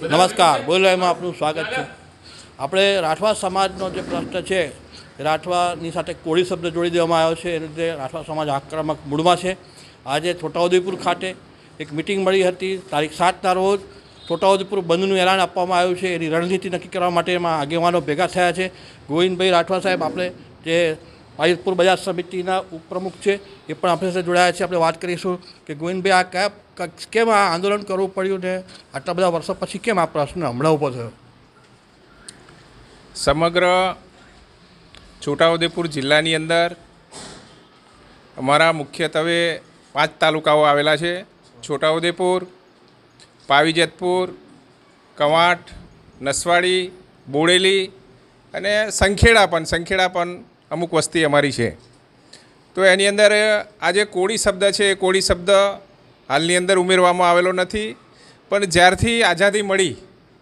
નમસ્કાર બોલો એમાં આપનું સ્વાગત છે આપણે રાઠવા સમાજનો જે પ્રશ્ન છે રાઠવાની સાથે કોળી શબ્દ જોડી દેવામાં આવ્યો છે એની રીતે રાઠવા સમાજ આક્રમક મૂળમાં છે આજે છોટાઉદેપુર ખાતે એક મિટિંગ મળી હતી તારીખ સાતના રોજ છોટાઉદેપુર બંધનું એલાન આપવામાં આવ્યું છે એની રણનીતિ નક્કી કરવા માટે એમાં આગેવાનો ભેગા થયા છે ગોવિંદભાઈ રાઠવા સાહેબ આપણે જે માહિતપુર બજાર સમિતિના ઉપપ્રમુખ છે એ પણ આપણી સાથે જોડાયા છે આપણે વાત કરીશું કે ગોવિંદભાઈ આ કયા કેમ આ આંદોલન કરવું પડ્યું ને આટલા બધા વર્ષો પછી કેમ આ પ્રશ્ન હમણાં ઊભો થયો સમગ્ર છોટાઉદેપુર જિલ્લાની અંદર અમારા મુખ્યત્વે પાંચ તાલુકાઓ આવેલા છે છોટાઉદેપુર પાવીજેતપુર કવાંટ નસવાડી બોડેલી અને સંખેડા પણ સંખેડા પણ અમુક વસ્તી અમારી છે તો એની અંદર આ જે કોળી શબ્દ છે એ કોળી શબ્દ હાલની અંદર ઉમેરવામાં આવેલો નથી પણ જ્યારથી આઝાદી મળી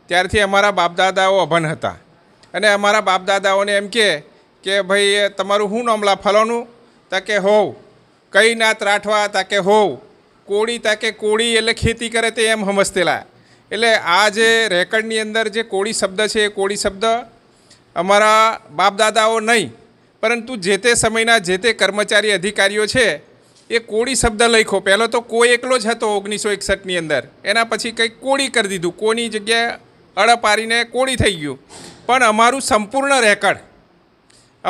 ત્યારથી અમારા બાપદાદાઓ અભન હતા અને અમારા બાપદાદાઓને એમ કે કે ભાઈ તમારું શું નામ લાફાલોનું તાકે હોવ કઈ નાત રાઠવા તાકે હોવ કોળી તાકે કોળી એટલે ખેતી કરે તે એમ હમસતેલા એટલે આ જે રેકર્ડની અંદર જે કોળી શબ્દ છે એ કોળી શબ્દ અમારા બાપદાદાઓ નહીં પરંતુ જે તે સમયના જે તે કર્મચારી અધિકારીઓ છે એ કોળી શબ્દ લખ્યો પહેલો તો કોઈ એકલો જ હતો ઓગણીસો એકસઠની અંદર એના પછી કંઈક કોળી કરી દીધું કોની જગ્યાએ અડપારીને કોળી થઈ ગયું પણ અમારું સંપૂર્ણ રેકર્ડ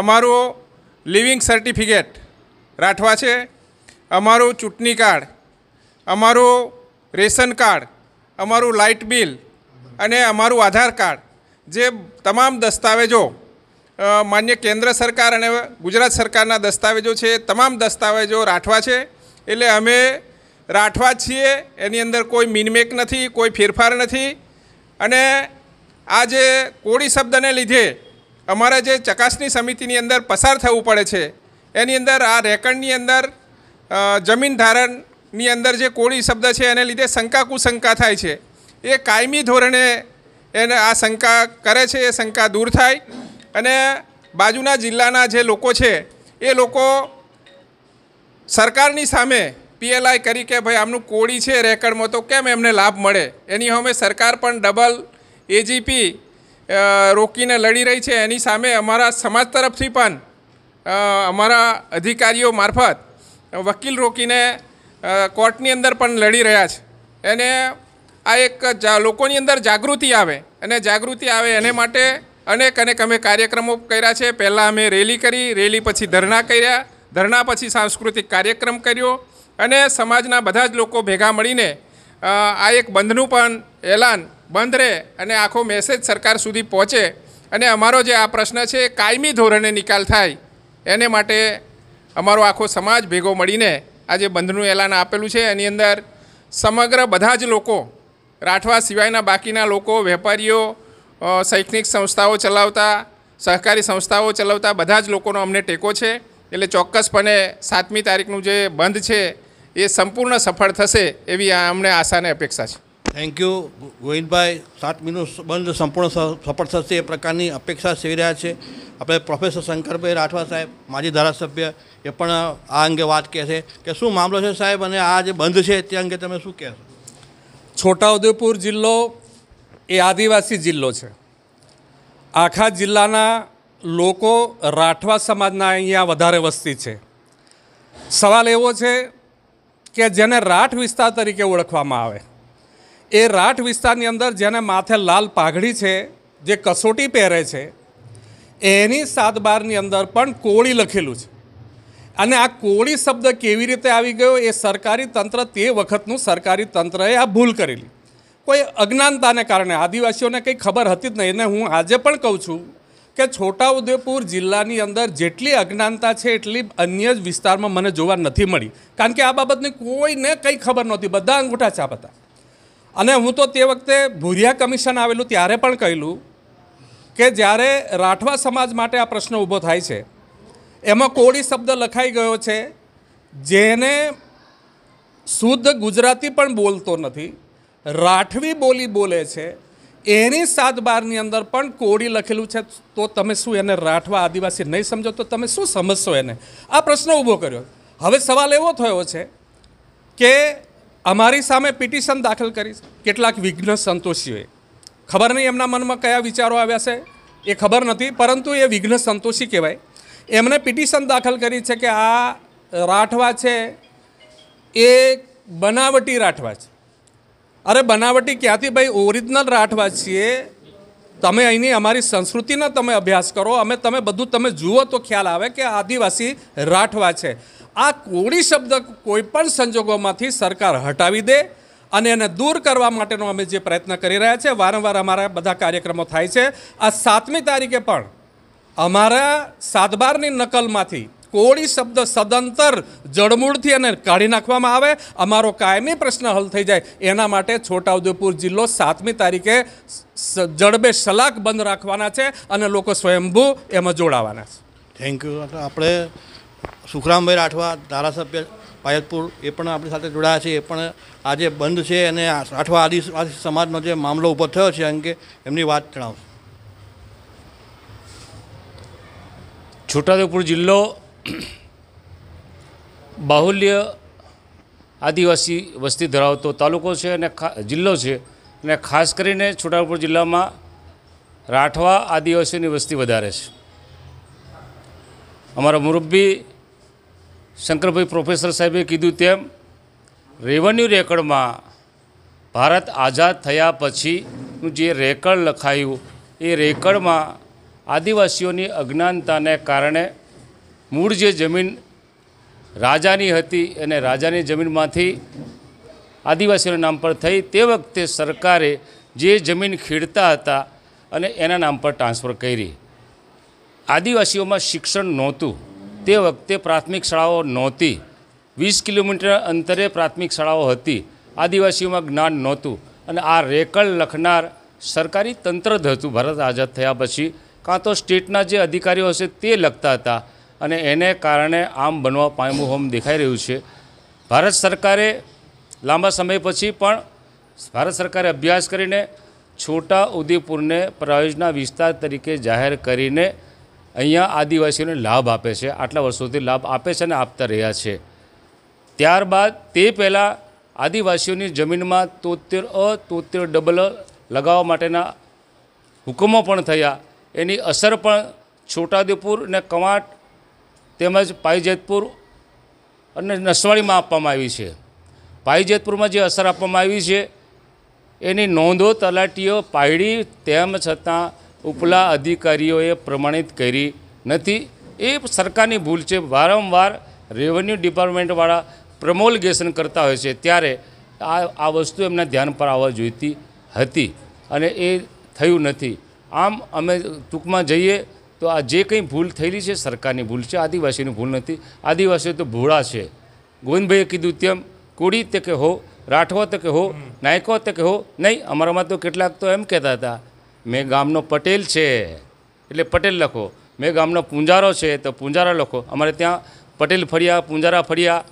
અમારું લિવિંગ સર્ટિફિકેટ રાઠવા છે અમારું ચૂંટણી કાર્ડ અમારું રેશન કાર્ડ અમારું લાઇટ બિલ અને અમારું આધાર કાર્ડ જે તમામ દસ્તાવેજો માન્ય કેન્દ્ર સરકાર અને ગુજરાત સરકારના દસ્તાવેજો છે તમામ દસ્તાવેજો રાઠવા છે એટલે અમે રાઠવા છીએ એની અંદર કોઈ મિનમેક નથી કોઈ ફેરફાર નથી અને આ જે કોળી શબ્દને લીધે અમારે જે ચકાસણી સમિતિની અંદર પસાર થવું પડે છે એની અંદર આ રેકર્ડની અંદર જમીન ધારણની અંદર જે કોળી શબ્દ છે એને લીધે શંકા કુશંકા થાય છે એ કાયમી ધોરણે એને આ શંકા કરે છે એ શંકા દૂર થાય અને બાજુના જિલ્લાના જે લોકો છે એ લોકો સરકારની સામે પીએલઆઈ કરી કે ભાઈ આમનું કોળી છે રેકર્ડમાં તો કેમ એમને લાભ મળે એની હવે સરકાર પણ ડબલ એજીપી રોકીને લડી રહી છે એની સામે અમારા સમાજ તરફથી પણ અમારા અધિકારીઓ મારફત વકીલ રોકીને કોર્ટની અંદર પણ લડી રહ્યા છે એને આ એક લોકોની અંદર જાગૃતિ આવે અને જાગૃતિ આવે એને માટે અનેક અનેક અમે કાર્યક્રમો કર્યા છે પહેલાં અમે રેલી કરી રેલી પછી ધરણા કર્યા ધરણા પછી સાંસ્કૃતિક કાર્યક્રમ કર્યો અને સમાજના બધા જ લોકો ભેગા મળીને આ એક બંધનું પણ એલાન બંધ રહે અને આખો મેસેજ સરકાર સુધી પહોંચે અને અમારો જે આ પ્રશ્ન છે કાયમી ધોરણે નિકાલ થાય એને માટે અમારો આખો સમાજ ભેગો મળીને આજે બંધનું એલાન આપેલું છે એની અંદર સમગ્ર બધા જ લોકો રાઠવા સિવાયના બાકીના લોકો વેપારીઓ શૈક્ષણિક સંસ્થાઓ ચલાવતા સહકારી સંસ્થાઓ ચલાવતા બધા જ લોકોનો અમને ટેકો છે એટલે ચોક્કસપણે સાતમી તારીખનું જે બંધ છે એ સંપૂર્ણ સફળ થશે એવી અમને આશાને અપેક્ષા છે થેન્ક યુ ગોવિંદભાઈ સાતમીનું બંધ સંપૂર્ણ સફળ થશે એ પ્રકારની અપેક્ષા સેવી રહ્યા છે આપણે પ્રોફેસર શંકરભાઈ રાઠવા સાહેબ માજી ધારાસભ્ય એ પણ આ અંગે વાત કહે છે કે શું મામલો છે સાહેબ અને આ જે બંધ છે તે અંગે તમે શું કહેશો છોટાઉદેપુર જિલ્લો એ આદિવાસી જિલ્લો છે આખા જિલ્લાના લોકો રાઠવા સમાજના અહીંયા વધારે વસ્તી છે સવાલ એવો છે કે જેને રાઠ વિસ્તાર તરીકે ઓળખવામાં આવે એ રાઠ વિસ્તારની અંદર જેને માથે લાલ પાઘડી છે જે કસોટી પહેરે છે એની સાત બારની અંદર પણ કોળી લખેલું છે અને આ કોળી શબ્દ કેવી રીતે આવી ગયો એ સરકારી તંત્ર તે વખતનું સરકારી તંત્રએ આ ભૂલ કરેલી કોઈ અજ્ઞાનતાને કારણે આદિવાસીઓને કંઈ ખબર હતી જ નહીં એને હું આજે પણ કહું છું કે છોટાઉદેપુર જિલ્લાની અંદર જેટલી અજ્ઞાનતા છે એટલી અન્ય જ વિસ્તારમાં મને જોવા નથી મળી કારણ કે આ બાબતની કોઈને કંઈ ખબર નહોતી બધા અંગૂઠા છાપ હતા અને હું તો તે વખતે ભૂરિયા કમિશન આવેલું ત્યારે પણ કહેલું કે જ્યારે રાઠવા સમાજ માટે આ પ્રશ્ન ઊભો થાય છે એમાં કોળી શબ્દ લખાઈ ગયો છે જેને શુદ્ધ ગુજરાતી પણ બોલતો નથી રાઠવી બોલી બોલે છે એની સાત બારની અંદર પણ કોળી લખેલું છે તો તમે શું એને રાઠવા આદિવાસી નહીં સમજો તો તમે શું સમજશો એને આ પ્રશ્ન ઊભો કર્યો હવે સવાલ એવો થયો છે કે અમારી સામે પિટિશન દાખલ કરી કેટલાક વિઘ્ન સંતોષીઓએ ખબર નહીં એમના મનમાં કયા વિચારો આવ્યા છે એ ખબર નથી પરંતુ એ વિઘ્ન સંતોષી કહેવાય એમણે પિટિશન દાખલ કરી છે કે આ રાઠવા છે એ બનાવટી રાઠવા છે અરે બનાવટી ક્યાંથી ભાઈ ઓરિજિનલ રાઠવા છીએ તમે અહીંની અમારી સંસ્કૃતિનો તમે અભ્યાસ કરો અમે તમે બધું તમે જુઓ તો ખ્યાલ આવે કે આદિવાસી રાઠવા છે આ કોળી શબ્દ કોઈ પણ સંજોગોમાંથી સરકાર હટાવી દે અને એને દૂર કરવા માટેનો અમે જે પ્રયત્ન કરી રહ્યા છે વારંવાર અમારા બધા કાર્યક્રમો થાય છે આ સાતમી તારીખે પણ અમારા સાતબારની નકલમાંથી કોળી શબ્દ સદંતર જડમૂળથી એને કાઢી નાખવામાં આવે અમારો કાયમી પ્રશ્ન હલ થઈ જાય એના માટે છોટાઉદેપુર જિલ્લો સાતમી તારીખે જડબે સલાક બંધ રાખવાના છે અને લોકો સ્વયંભૂ એમાં જોડાવાના છે થેન્ક યુ આપણે સુખરામભાઈ રાઠવા ધારાસભ્ય પાયલપુર એ પણ આપણી સાથે જોડાયા છે એ પણ આજે બંધ છે અને રાઠવા આદિવાસી સમાજનો જે મામલો ઊભો થયો છે અંગે એમની વાત જણાવશો છોટાઉદેપુર જિલ્લો બાહુલ્ય આદિવાસી વસ્તી ધરાવતો તાલુકો છે અને જિલ્લો છે અને ખાસ કરીને છોટાઉદેપુર જિલ્લામાં રાઠવા આદિવાસીઓની વસ્તી વધારે છે અમારા મુરબ્બી શંકરભાઈ પ્રોફેસર સાહેબે કીધું તેમ રેવન્યુ રેકર્ડમાં ભારત આઝાદ થયા પછીનું જે રેકર્ડ લખાયું એ રેકર્ડમાં આદિવાસીઓની અજ્ઞાનતાને કારણે મૂળ જે જમીન રાજાની હતી અને રાજાની જમીનમાંથી આદિવાસીઓના નામ પર થઈ તે વખતે સરકારે જે જમીન ખેડતા હતા અને એના નામ પર ટ્રાન્સફર કરી આદિવાસીઓમાં શિક્ષણ નહોતું તે વખતે પ્રાથમિક શાળાઓ નહોતી વીસ કિલોમીટર અંતરે પ્રાથમિક શાળાઓ હતી આદિવાસીઓમાં જ્ઞાન નહોતું અને આ રેકળ લખનાર સરકારી તંત્ર જ હતું ભારત આઝાદ થયા પછી કાં તો સ્ટેટના જે અધિકારીઓ હશે તે લખતા હતા અને એને કારણે આમ બનવા પામ્યું હોમ દેખાઈ રહ્યું છે ભારત સરકારે લાંબા સમય પછી પણ ભારત સરકારે અભ્યાસ કરીને છોટા ઉદેપુરને પ્રાયોજના વિસ્તાર તરીકે જાહેર કરીને અહીંયા આદિવાસીઓને લાભ આપે છે આટલા વર્ષોથી લાભ આપે છે અને આપતા રહ્યા છે ત્યારબાદ તે પહેલાં આદિવાસીઓની જમીનમાં તોતેર અ તોતેર ડબલ લગાવવા માટેના હુકમો પણ થયા એની અસર પણ છોટાઉદેપુર અને કવાંટ તેમજ પાઈજેતપુર અને નસવાડીમાં આપવામાં આવી છે પાઈજેતપુરમાં જે અસર આપવામાં આવી છે એની નોંધો તલાટીઓ પાડી તેમ છતાં ઉપલા અધિકારીઓએ પ્રમાણિત કરી નથી એ સરકારની ભૂલ છે વારંવાર રેવન્યુ ડિપાર્ટમેન્ટવાળા પ્રમોલગેશન કરતા હોય છે ત્યારે આ આ વસ્તુ એમના ધ્યાન પર આવવા જોઈતી હતી અને એ થયું નથી આમ અમે ટૂંકમાં જઈએ તો આ જે કંઈ ભૂલ થયેલી છે સરકારની ભૂલ છે આદિવાસીની ભૂલ નથી આદિવાસીઓ તો ભોળા છે ગોવિંદભાઈએ કીધું તેમ કોડી તે કે હો રાઠવા તે કે હો નાયકો તે કે હો નહીં અમારામાં તો કેટલાક તો એમ કહેતા હતા મેં ગામનો પટેલ છે એટલે પટેલ લખો મેં ગામનો પૂંજારો છે તો પૂંજારા લખો અમારે ત્યાં પટેલ ફર્યા પૂંજારા ફર્યા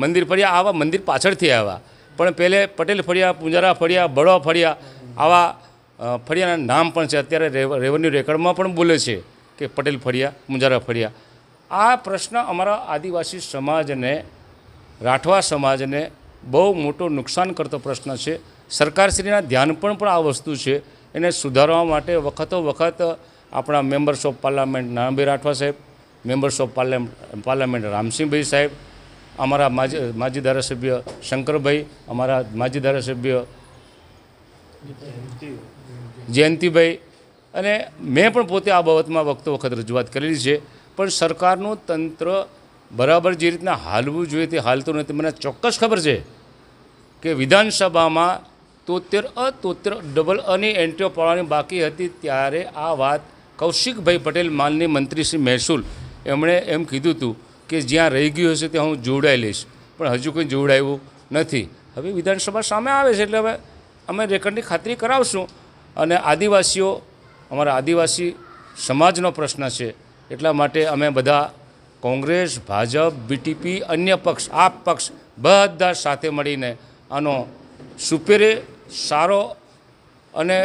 મંદિર ફર્યા આવા મંદિર પાછળથી આવ્યા પણ પહેલે પટેલ ફર્યા પૂંજારા ફળિયા બળો ફળિયા આવા ફળિયાના નામ પણ છે અત્યારે રેવન્યુ રેકર્ડમાં પણ બોલે છે કે પટેલ ફળિયા મુંજારા ફળિયા આ પ્રશ્ન અમારા આદિવાસી સમાજને રાઠવા સમાજને બહુ મોટો નુકસાન કરતો પ્રશ્ન છે સરકારશ્રીના ધ્યાન પણ પણ આ વસ્તુ છે એને સુધારવા માટે વખતો વખત આપણા members of parliament Nanabhai Rathwa સાહેબ members of parliament parliament Ramsinhbhai સાહેબ અમારા માજી માજી ધારાસભ્ય શંકરભાઈ અમારા માજી ધારાસભ્ય જયંતિભાઈ અને મેં પણ પોતે આ બાબતમાં વખતો વખત રજૂઆત કરેલી છે પણ સરકારનું તંત્ર બરાબર જે રીતના હાલવું જોઈએ તે હાલતું નથી મને ચોક્કસ ખબર છે કે વિધાનસભામાં તોતેર તોતેર ડબલ અની એન્ટ્રીઓ પાડવાની બાકી હતી ત્યારે આ વાત કૌશિકભાઈ પટેલ માનની મંત્રી શ્રી મહેસૂલ એમણે એમ કીધું હતું કે જ્યાં રહી ગયું હશે ત્યાં હું જોડાઈ લઈશ પણ હજુ કંઈ જોડાયું નથી હવે વિધાનસભા સામે આવે છે એટલે હવે અમે રેકર્ડની ખાતરી કરાવશું અને આદિવાસીઓ અમારા આદિવાસી સમાજનો પ્રશ્ન છે એટલા માટે અમે બધા કોંગ્રેસ ભાજપ બીટીપી અન્ય પક્ષ આ પક્ષ બધા સાથે મળીને આનો સુપેરે સારો અને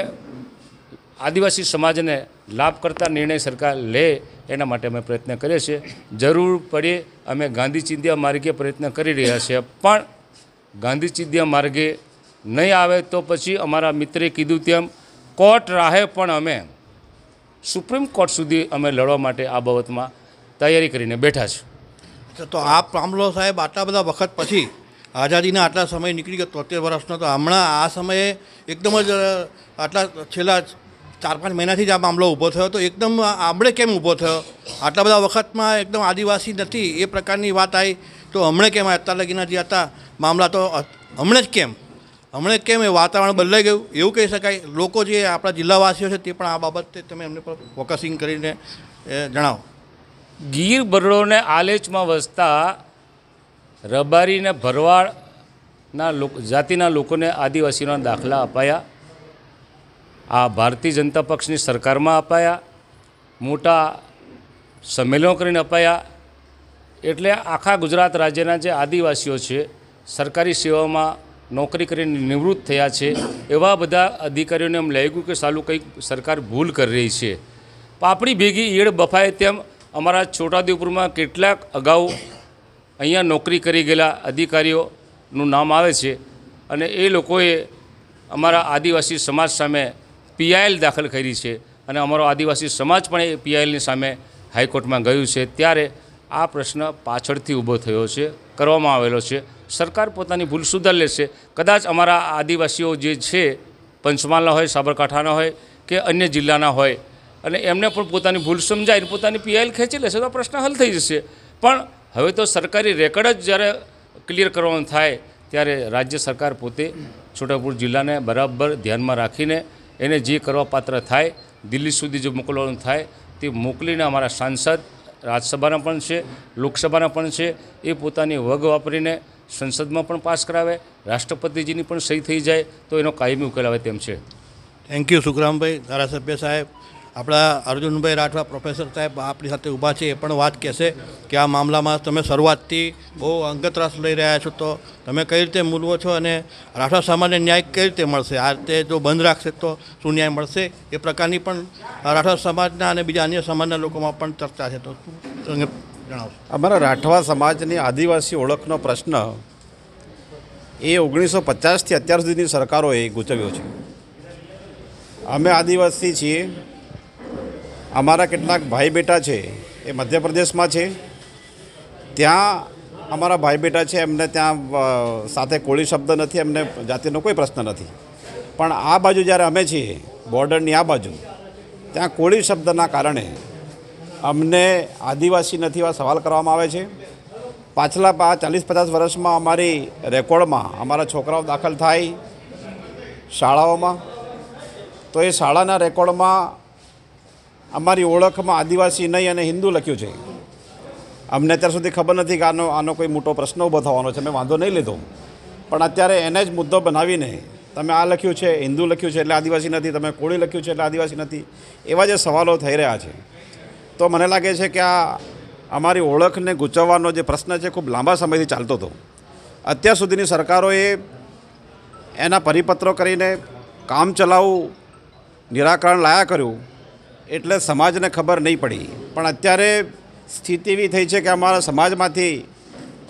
આદિવાસી સમાજને લાભ કરતા નિર્ણય સરકાર લે એના માટે અમે પ્રયત્ન કરીએ છીએ જરૂર પડે અમે ગાંધી માર્ગે પ્રયત્ન કરી રહ્યા છીએ પણ ગાંધી માર્ગે નહીં આવે તો પછી અમારા મિત્રે કીધું તેમ કોર્ટ રાહે પણ અમે સુપ્રીમ કોર્ટ સુધી અમે લડવા માટે આ બાબતમાં તૈયારી કરીને બેઠા છીએ તો આ મામલો સાહેબ આટલા બધા વખત પછી આઝાદીના આટલા સમય નીકળી ગયો તોતેર વર્ષનો તો હમણાં આ સમયે એકદમ જ આટલા છેલ્લા ચાર પાંચ મહિનાથી જ આ મામલો ઊભો થયો તો એકદમ આમણે કેમ ઊભો થયો આટલા બધા વખતમાં એકદમ આદિવાસી નથી એ પ્રકારની વાત આવી તો હમણે કેમ અત્યાર લગીના જે હતા મામલા તો હમણે જ કેમ હમણાં કેમ એ વાતાવરણ બદલાઈ ગયું એવું કહી શકાય લોકો જે આપણા જિલ્લાવાસીઓ છે તે પણ આ બાબતે તમે એમને પર ફોકસિંગ કરીને જણાવો ગીર બરડોને આલેચમાં વસતા રબારીને ભરવાડના લોકો જાતિના લોકોને આદિવાસીઓના દાખલા અપાયા આ ભારતીય જનતા પક્ષની સરકારમાં અપાયા મોટા સંમેલનો કરીને અપાયા એટલે આખા ગુજરાત રાજ્યના જે આદિવાસીઓ છે સરકારી સેવામાં નોકરી કરીને નિવૃત્ત થયા છે એવા બધા અધિકારીઓને એમ લાગ્યું કે સાલું કંઈક સરકાર ભૂલ કરી રહી છે પાપડી ભેગી ઈયળ બફાય તેમ અમારા છોટાઉદેપુરમાં કેટલાક અગાઉ અહીંયા નોકરી કરી ગયેલા અધિકારીઓનું નામ આવે છે અને એ લોકોએ અમારા આદિવાસી સમાજ સામે પીઆઈએલ દાખલ કરી છે અને અમારો આદિવાસી સમાજ પણ એ પીઆઈએલની સામે હાઈકોર્ટમાં ગયું છે ત્યારે આ પ્રશ્ન પાછળથી ઊભો થયો છે કરવામાં આવેલો છે સરકાર પોતાની ભૂલ સુધાર લેશે કદાચ અમારા આદિવાસીઓ જે છે પંચમહાલના હોય સાબરકાંઠાના હોય કે અન્ય જિલ્લાના હોય અને એમને પણ પોતાની ભૂલ સમજાય પોતાની પીઆઈએલ ખેંચી લેશે તો પ્રશ્ન હલ થઈ જશે પણ હવે તો સરકારી રેકર્ડ જ જ્યારે ક્લિયર કરવાનું થાય ત્યારે રાજ્ય સરકાર પોતે છોટાપુર જિલ્લાને બરાબર ધ્યાનમાં રાખીને એને જે કરવા પાત્ર થાય દિલ્હી સુધી જે મોકલવાનું થાય તે મોકલીને અમારા સાંસદ રાજ્યસભાના પણ છે લોકસભાના પણ છે એ પોતાની વગ વાપરીને સંસદમાં પણ પાસ કરાવે રાષ્ટ્રપતિજીની પણ સહી થઈ જાય તો એનો કાયમી ઉકેલ આવે તેમ છે થેન્ક યુ સુખરામભાઈ ધારાસભ્ય સાહેબ આપણા અર્જુનભાઈ રાઠવા પ્રોફેસર સાહેબ આપણી સાથે ઊભા છે એ પણ વાત કહેશે કે આ મામલામાં તમે શરૂઆતથી બહુ અંગત રાસ લઈ રહ્યા છો તો તમે કઈ રીતે મૂલવો છો અને રાઠવા સામાન્ય ન્યાય કઈ રીતે મળશે આ રીતે જો બંધ રાખશે તો શું ન્યાય મળશે એ પ્રકારની પણ રાઠવા સમાજના અને બીજા અન્ય સમાજના લોકોમાં પણ ચર્ચા છે તો જણાવશો અમારા રાઠવા સમાજની આદિવાસી ઓળખનો પ્રશ્ન એ ઓગણીસો પચાસથી અત્યાર સુધીની સરકારોએ ગૂંચવ્યો છે અમે આદિવાસી છીએ અમારા કેટલાક ભાઈ બેટા છે એ મધ્યપ્રદેશમાં છે ત્યાં અમારા ભાઈ બેટા છે એમને ત્યાં સાથે કોળી શબ્દ નથી એમને જાતિનો કોઈ પ્રશ્ન નથી પણ આ બાજુ જ્યારે અમે છીએ બોર્ડરની આ બાજુ ત્યાં કોળી શબ્દના કારણે અમને આદિવાસી નથી એવા સવાલ કરવામાં આવે છે પાછલા પા ચાલીસ પચાસ વર્ષમાં અમારી રેકોર્ડમાં અમારા છોકરાઓ દાખલ થાય શાળાઓમાં તો એ શાળાના રેકોર્ડમાં અમારી ઓળખમાં આદિવાસી નહીં અને હિન્દુ લખ્યું છે અમને અત્યાર સુધી ખબર નથી કે આનો આનો કોઈ મોટો પ્રશ્ન ઊભો થવાનો છે મેં વાંધો નહીં લીધો પણ અત્યારે એને જ મુદ્દો બનાવીને તમે આ લખ્યું છે હિન્દુ લખ્યું છે એટલે આદિવાસી નથી તમે કોળી લખ્યું છે એટલે આદિવાસી નથી એવા જે સવાલો થઈ રહ્યા છે તો મને લાગે છે કે આ અમારી ઓળખને ગૂંચવવાનો જે પ્રશ્ન છે ખૂબ લાંબા સમયથી ચાલતો હતો અત્યાર સુધીની સરકારોએ એના પરિપત્રો કરીને કામ ચલાવું નિરાકરણ લાયા કર્યું એટલે સમાજને ખબર નહીં પડી પણ અત્યારે સ્થિતિ એવી થઈ છે કે અમારા સમાજમાંથી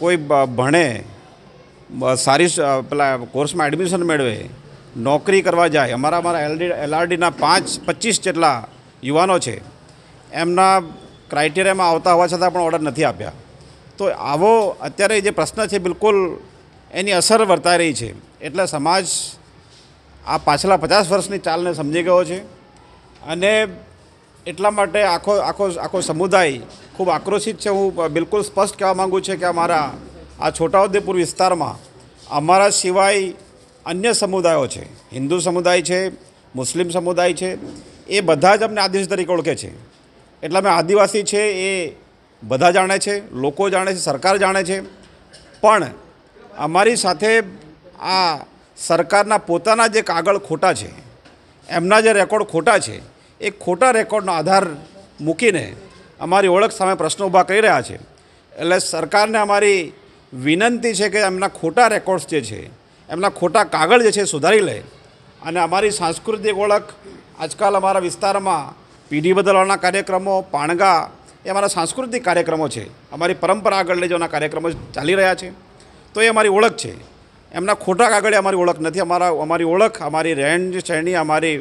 કોઈ ભણે સારી પેલા કોર્સમાં એડમિશન મેળવે નોકરી કરવા જાય અમારા અમારા એલડી એલઆરડીના પાંચ પચીસ જેટલા યુવાનો છે એમના ક્રાઇટેરિયામાં આવતા હોવા છતાં પણ ઓર્ડર નથી આપ્યા તો આવો અત્યારે જે પ્રશ્ન છે બિલકુલ એની અસર વર્તાઈ રહી છે એટલે સમાજ આ પાછલા પચાસ વર્ષની ચાલને સમજી ગયો છે અને એટલા માટે આખો આખો આખો સમુદાય ખૂબ આક્રોશિત છે હું બિલકુલ સ્પષ્ટ કહેવા માગું છું કે અમારા આ છોટાઉદેપુર વિસ્તારમાં અમારા સિવાય અન્ય સમુદાયો છે હિન્દુ સમુદાય છે મુસ્લિમ સમુદાય છે એ બધા જ અમને આદેશ તરીકે ઓળખે છે એટલે અમે આદિવાસી છે એ બધા જાણે છે લોકો જાણે છે સરકાર જાણે છે પણ અમારી સાથે આ સરકારના પોતાના જે કાગળ ખોટા છે એમના જે રેકોર્ડ ખોટા છે એ ખોટા રેકોર્ડનો આધાર મૂકીને અમારી ઓળખ સામે પ્રશ્નો ઊભા કરી રહ્યા છે એટલે સરકારને અમારી વિનંતી છે કે એમના ખોટા રેકોર્ડ્સ જે છે એમના ખોટા કાગળ જે છે સુધારી લે અને અમારી સાંસ્કૃતિક ઓળખ આજકાલ અમારા વિસ્તારમાં પીઢી બદલવાના કાર્યક્રમો પાણગા એ અમારા સાંસ્કૃતિક કાર્યક્રમો છે અમારી પરંપરા આગળ લઈ જવાના કાર્યક્રમો ચાલી રહ્યા છે તો એ અમારી ઓળખ છે એમના ખોટા કાગળે અમારી ઓળખ નથી અમારા અમારી ઓળખ અમારી રહેણ શ્રેણી અમારી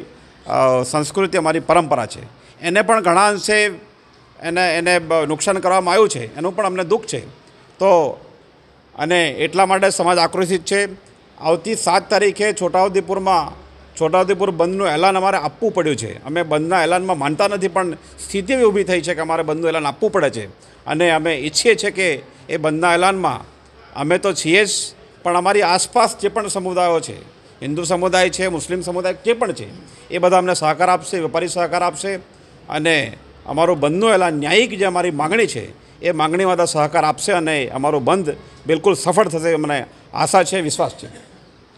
સંસ્કૃતિ અમારી પરંપરા છે એને પણ ઘણા અંશે એને એને નુકસાન કરવામાં આવ્યું છે એનું પણ અમને દુઃખ છે તો અને એટલા માટે સમાજ આક્રોશિત છે આવતી સાત તારીખે છોટાઉદેપુરમાં છોટાઉદેપુર બંધનું એલાન અમારે આપવું પડ્યું છે અમે બંધના એલાનમાં માનતા નથી પણ સ્થિતિ એવી ઊભી થઈ છે કે અમારે બંધનું એલાન આપવું પડે છે અને અમે ઈચ્છીએ છીએ કે એ બંધના એલાનમાં અમે તો છીએ જ પણ અમારી આસપાસ જે પણ સમુદાયો છે હિન્દુ સમુદાય છે મુસ્લિમ સમુદાય જે પણ છે એ બધા અમને સહકાર આપશે વેપારી સહકાર આપશે અને અમારું બંધનું એલાન ન્યાયિક જે અમારી માગણી છે એ માગણીમાં બધા સહકાર આપશે અને અમારો બંધ બિલકુલ સફળ થશે મને આશા છે વિશ્વાસ છે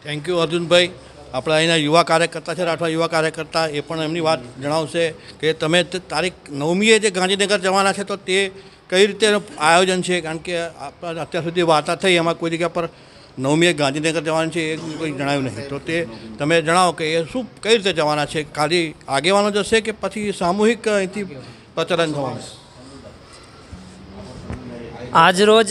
થેન્ક યુ અર્જુનભાઈ આપણા અહીંના યુવા કાર્યકર્તા છે રાઠવા યુવા કાર્યકર્તા એ પણ એમની વાત જણાવશે કે તમે તારીખ નવમીએ જે ગાંધીનગર જવાના છે તો તે કઈ રીતે આયોજન છે કારણ કે આપણા અત્યાર સુધી વાર્તા થઈ એમાં કોઈ જગ્યા પર નવમીએ ગાંધીનગર જવાનું છે એ કોઈ જણાવ્યું નહીં તો તે તમે જણાવો કે એ શું કઈ રીતે જવાના છે ખાલી આગેવાનો જશે કે પછી સામૂહિક અહીંથી પ્રચલન થવાનું આજરોજ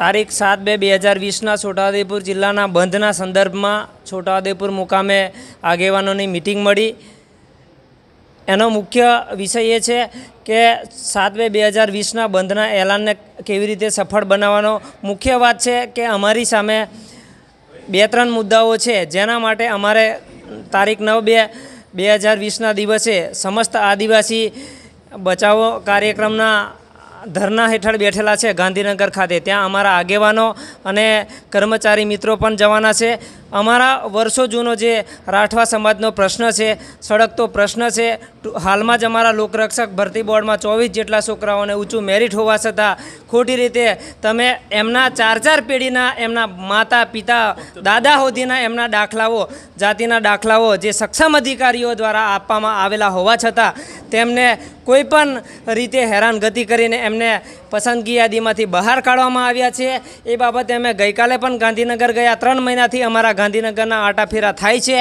તારીખ સાત બે બે હજાર વીસના છોટાઉદેપુર જિલ્લાના બંધના સંદર્ભમાં છોટાઉદેપુર મુકામે આગેવાનોની મિટિંગ મળી એનો મુખ્ય વિષય એ છે કે સાત બે બે હજાર વીસના બંધના એલાનને કેવી રીતે સફળ બનાવવાનો મુખ્ય વાત છે કે અમારી સામે બે ત્રણ મુદ્દાઓ છે જેના માટે અમારે તારીખ નવ બે બે હજાર વીસના દિવસે સમસ્ત આદિવાસી બચાવો કાર્યક્રમના ધરના હેઠળ બેઠેલા છે ગાંધીનગર ખાતે ત્યાં અમારા આગેવાનો અને કર્મચારી મિત્રો પણ જવાના છે અમારા વર્ષો જૂનો જે રાઠવા સમાજનો પ્રશ્ન છે તો પ્રશ્ન છે હાલમાં જ અમારા લોકરક્ષક ભરતી બોર્ડમાં ચોવીસ જેટલા છોકરાઓને ઊંચું મેરિટ હોવા છતાં ખોટી રીતે તમે એમના ચાર ચાર પેઢીના એમના માતા પિતા દાદા સુધીના એમના દાખલાઓ જાતિના દાખલાઓ જે સક્ષમ અધિકારીઓ દ્વારા આપવામાં આવેલા હોવા છતાં તેમને કોઈપણ રીતે હેરાનગતિ કરીને એમને પસંદગી યાદીમાંથી બહાર કાઢવામાં આવ્યા છે એ બાબતે અમે ગઈકાલે પણ ગાંધીનગર ગયા ત્રણ મહિનાથી અમારા ગાંધીનગરના આટાફેરા થાય છે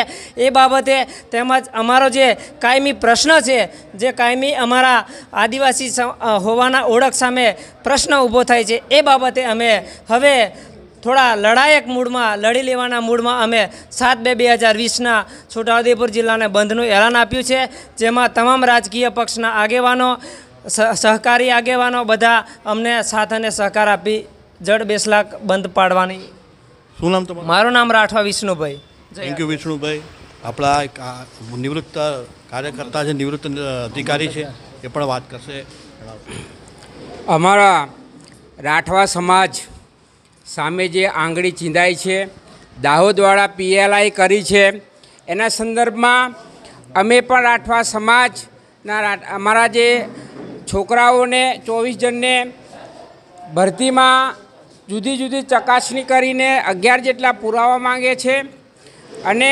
એ બાબતે તેમજ અમારો જે કાયમી પ્રશ્ન છે જે કાયમી અમારા આદિવાસી હોવાના ઓળખ સામે પ્રશ્ન ઊભો થાય છે એ બાબતે અમે હવે થોડા લડાયક મૂડમાં લડી લેવાના મૂડમાં અમે સાત બે બે હજાર વીસના છોટાઉદેપુર જિલ્લાને બંધનું એલાન આપ્યું છે જેમાં તમામ રાજકીય પક્ષના આગેવાનો સહકારી આગેવાનો બધા અમને સાથ અને સહકાર આપી જડ બેસલાક બંધ પાડવાની શું નામ તમારું મારું નામ રાઠવા વિષ્ણુભાઈ થેન્ક યુ વિષ્ણુભાઈ આપણા નિવૃત્ત કાર્યકર્તા છે નિવૃત્ત અધિકારી છે એ પણ વાત કરશે અમારા રાઠવા સમાજ સામે જે આંગળી ચીંધાઈ છે દાહોદવાળા પીએલઆઈ કરી છે એના સંદર્ભમાં અમે પણ રાઠવા સમાજના અમારા જે છોકરાઓને ચોવીસ જણને ભરતીમાં જુદી જુદી ચકાસણી કરીને અગિયાર જેટલા પુરાવા માંગે છે અને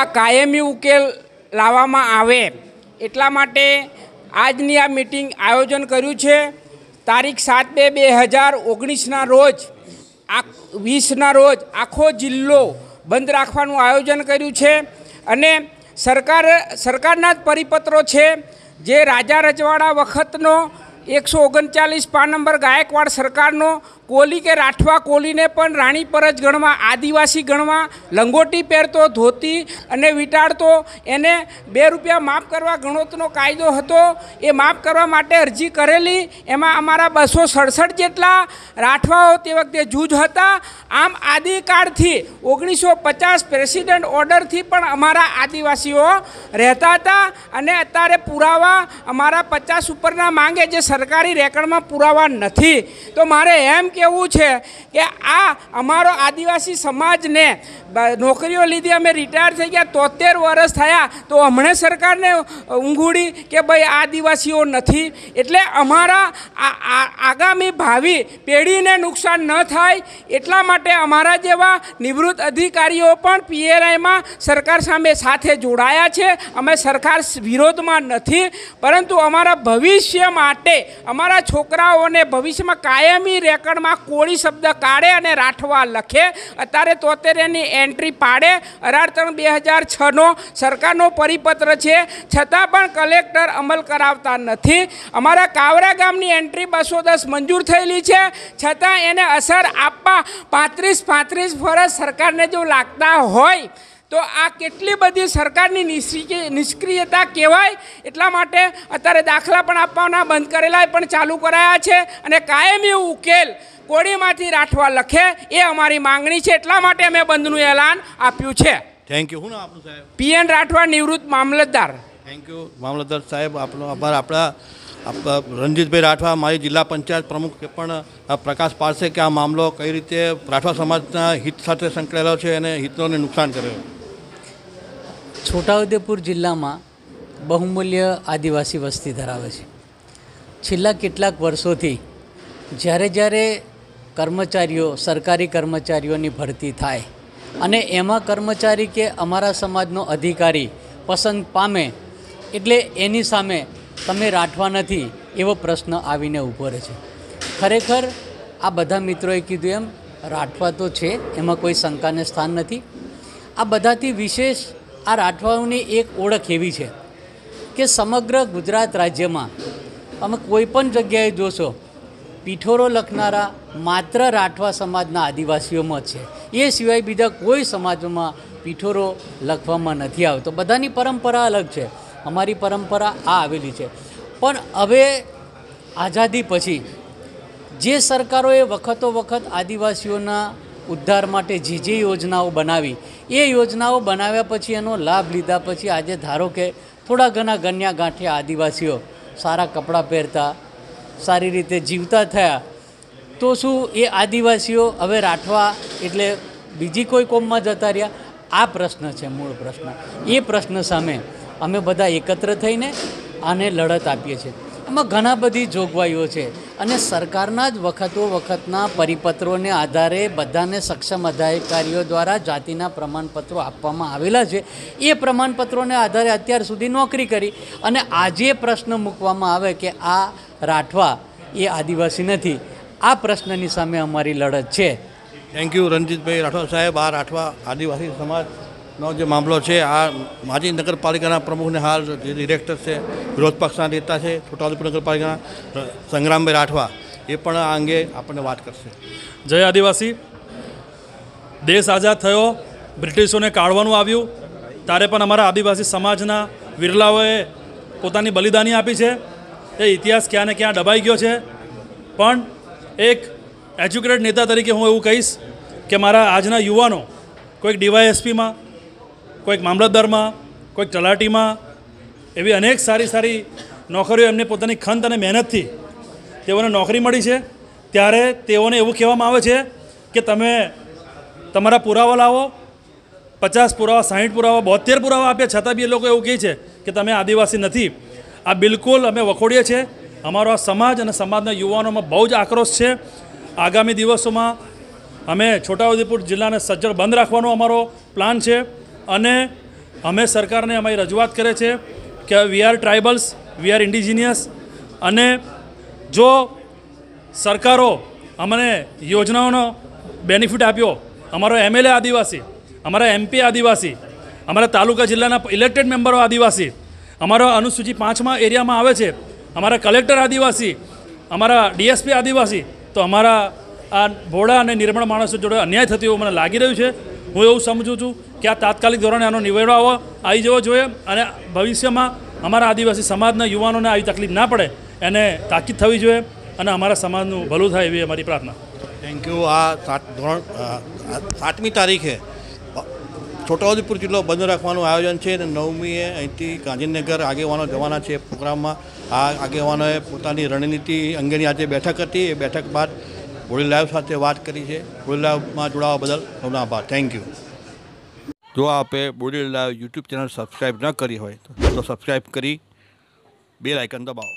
આ કાયમી ઉકેલ લાવવામાં આવે એટલા માટે આજની આ મિટિંગ આયોજન કર્યું છે તારીખ સાત બે બે હજાર ઓગણીસના રોજ આ વીસના રોજ આખો જિલ્લો બંધ રાખવાનું આયોજન કર્યું છે અને સરકાર સરકારના જ પરિપત્રો છે જે રાજા રજવાડા વખતનો એકસો ઓગણચાલીસ પા નંબર ગાયકવાડ સરકારનો કોલી કે રાઠવા કોલીને પણ રાણી પર જ ગણવા આદિવાસી ગણવા લંગોટી પહેરતો ધોતી અને વીટાડતો એને બે રૂપિયા માફ કરવા ગણોતનો કાયદો હતો એ માફ કરવા માટે અરજી કરેલી એમાં અમારા બસો સડસઠ જેટલા રાઠવાઓ તે વખતે જૂજ હતા આમ આદિકાળથી ઓગણીસો પચાસ પ્રેસિડેન્ટ ઓર્ડરથી પણ અમારા આદિવાસીઓ રહેતા હતા અને અત્યારે પુરાવા અમારા પચાસ ઉપરના માંગે જે સરકારી રેકર્ડમાં પુરાવા નથી તો મારે એમ કેવું છે કે આ અમારો આદિવાસી સમાજને નોકરીઓ લીધી અમે રિટાયર થઈ ગયા તોતેર વર્ષ થયા તો હમણે સરકારને ઊંઘુડી કે ભાઈ આદિવાસીઓ નથી એટલે અમારા આગામી ભાવિ પેઢીને નુકસાન ન થાય એટલા માટે અમારા જેવા નિવૃત્ત અધિકારીઓ પણ પીએલઆઈમાં સરકાર સામે સાથે જોડાયા છે અમે સરકાર વિરોધમાં નથી પરંતુ અમારા ભવિષ્ય માટે અમારા છોકરાઓને ભવિષ્યમાં કાયમી રેકર્ડમાં ગુજરાતીમાં કોળી શબ્દ કાઢે અને રાઠવા લખે અત્યારે તોતેરેની એન્ટ્રી પાડે અઢાર ત્રણ બે હજાર છનો સરકારનો પરિપત્ર છે છતાં પણ કલેક્ટર અમલ કરાવતા નથી અમારા કાવરા ગામની એન્ટ્રી બસો દસ મંજૂર થયેલી છે છતાં એને અસર આપવા પાંત્રીસ પાંત્રીસ વર્ષ સરકારને જો લાગતા હોય તો આ કેટલી બધી સરકારની નિષ્ક્રિયતા કહેવાય એટલા માટે અત્યારે દાખલા પણ આપવાના બંધ કરેલા પણ ચાલુ કરાયા છે અને કાયમી ઉકેલ કોડીમાંથી રાઠવા લખે એ અમારી માંગણી છે એટલા માટે અમે બંધનું એલાન આપ્યું છે થેન્ક યુ હું આપનું સાહેબ પીએન રાઠવા નિવૃત્ત મામલતદાર થેન્ક યુ મામલતદાર સાહેબ આપનો આભાર આપણા રણજીતભાઈ રાઠવા મારી જિલ્લા પંચાયત પ્રમુખ પણ પ્રકાશ પાડશે કે આ મામલો કઈ રીતે રાઠવા સમાજના હિત સાથે સંકળાયેલો છે અને હિતોને નુકસાન કર્યો છોટાઉદેપુર જિલ્લામાં બહુમૂલ્ય આદિવાસી વસ્તી ધરાવે છે છેલ્લા કેટલાક વર્ષોથી જ્યારે જ્યારે કર્મચારીઓ સરકારી કર્મચારીઓની ભરતી થાય અને એમાં કર્મચારી કે અમારા સમાજનો અધિકારી પસંદ પામે એટલે એની સામે તમે રાઠવા નથી એવો પ્રશ્ન આવીને ઊભો રહે છે ખરેખર આ બધા મિત્રોએ કીધું એમ રાઠવા તો છે એમાં કોઈ શંકાને સ્થાન નથી આ બધાથી વિશેષ આ રાઠવાઓની એક ઓળખ એવી છે કે સમગ્ર ગુજરાત રાજ્યમાં તમે કોઈ પણ જગ્યાએ જોશો પીઠોરો લખનારા માત્ર રાઠવા સમાજના આદિવાસીઓમાં છે એ સિવાય બીજા કોઈ સમાજમાં પીઠોરો લખવામાં નથી આવતો બધાની પરંપરા અલગ છે અમારી પરંપરા આ આવેલી છે પણ હવે આઝાદી પછી જે સરકારોએ વખતો વખત આદિવાસીઓના ઉદ્ધાર માટે જે જે યોજનાઓ બનાવી એ યોજનાઓ બનાવ્યા પછી એનો લાભ લીધા પછી આજે ધારો કે થોડા ઘણા ગણ્યા ગાંઠ્યા આદિવાસીઓ સારા કપડાં પહેરતા સારી રીતે જીવતા થયા તો શું એ આદિવાસીઓ હવે રાઠવા એટલે બીજી કોઈ કોમમાં જતા રહ્યા આ પ્રશ્ન છે મૂળ પ્રશ્ન એ પ્રશ્ન સામે અમે બધા એકત્ર થઈને આને લડત આપીએ છીએ એમાં ઘણા બધી જોગવાઈઓ છે અને સરકારના જ વખતો વખતના પરિપત્રોને આધારે બધાને સક્ષમ અધિકારીઓ દ્વારા જાતિના પ્રમાણપત્રો આપવામાં આવેલા છે એ પ્રમાણપત્રોને આધારે અત્યાર સુધી નોકરી કરી અને આજે પ્રશ્ન મૂકવામાં આવે કે આ રાઠવા એ આદિવાસી નથી આ પ્રશ્નની સામે અમારી લડત છે થેન્ક યુ રણજીતભાઈ રાઠવા સાહેબ આ રાઠવા આદિવાસી સમાજનો જે મામલો છે આ માજી નગરપાલિકાના પ્રમુખને હાલ જે ડિરેક્ટર છે વિરોધ પક્ષના નેતા છે છોટાઉદેપુર નગરપાલિકાના સંગ્રામભાઈ રાઠવા એ પણ આ અંગે આપણને વાત કરશે જય આદિવાસી દેશ આઝાદ થયો બ્રિટિશોને કાઢવાનું આવ્યું ત્યારે પણ અમારા આદિવાસી સમાજના વિરલાઓએ પોતાની બલિદાની આપી છે એ ઇતિહાસ ક્યાં ને ક્યાં દબાઈ ગયો છે પણ એક એજ્યુકેટેડ નેતા તરીકે હું એવું કહીશ કે મારા આજના યુવાનો કોઈક ડીવાયએસપીમાં કોઈક મામલતદારમાં કોઈક તલાટીમાં એવી અનેક સારી સારી નોકરીઓ એમને પોતાની ખંત અને મહેનતથી તેઓને નોકરી મળી છે ત્યારે તેઓને એવું કહેવામાં આવે છે કે તમે તમારા પુરાવા લાવો પચાસ પુરાવા સાહીઠ પુરાવા બોતેર પુરાવા આપ્યા છતાં બી એ લોકો એવું કહે છે કે તમે આદિવાસી નથી આ બિલકુલ અમે વખોડીએ છીએ અમારો આ સમાજ અને સમાજના યુવાનોમાં બહુ જ આક્રોશ છે આગામી દિવસોમાં અમે છોટાઉદેપુર જિલ્લાને સજ્જડ બંધ રાખવાનો અમારો પ્લાન છે અને અમે સરકારને અમારી રજૂઆત કરે છે કે we are tribals we are indigenous અને જો સરકારો અમને યોજનાઓનો બેનિફિટ આપ્યો અમારો એમએલએ આદિવાસી અમારા એમપી આદિવાસી અમારા તાલુકા જિલ્લાના ઇલેક્ટેડ મેમ્બરો આદિવાસી અમારા અનુસૂચિ પાંચમા એરિયામાં આવે છે અમારા કલેક્ટર આદિવાસી અમારા ડીએસપી આદિવાસી તો અમારા આ ભોળા અને નિર્મળ માણસો જોડે અન્યાય થતી એવું મને લાગી રહ્યું છે હું એવું સમજું છું કે આ તાત્કાલિક ધોરણે આનો નિવેડો આવો આવી જવો જોઈએ અને ભવિષ્યમાં અમારા આદિવાસી સમાજના યુવાનોને આવી તકલીફ ના પડે એને તાકીદ થવી જોઈએ અને અમારા સમાજનું ભલું થાય એવી અમારી પ્રાર્થના થેન્ક યુ આ સાત ધોરણ સાતમી તારીખે છોટાઉદેપુર જિલ્લો બંધ રાખવાનું આયોજન છે અને નવમીએ અહીંથી ગાંધીનગર આગેવાનો જવાના છે પ્રોગ્રામમાં આ આગેવાનોએ પોતાની રણનીતિ અંગેની આજે બેઠક હતી એ બેઠક બાદ હોળી લાઈવ સાથે વાત કરી છે હોળી લાઈવમાં જોડાવા બદલ તમને આભાર થેન્ક યુ જો આપે બોડી લાઈવ યુટ્યુબ ચેનલ સબસ્ક્રાઈબ ન કરી હોય તો સબસ્ક્રાઈબ કરી બે લાઇકન દબાવો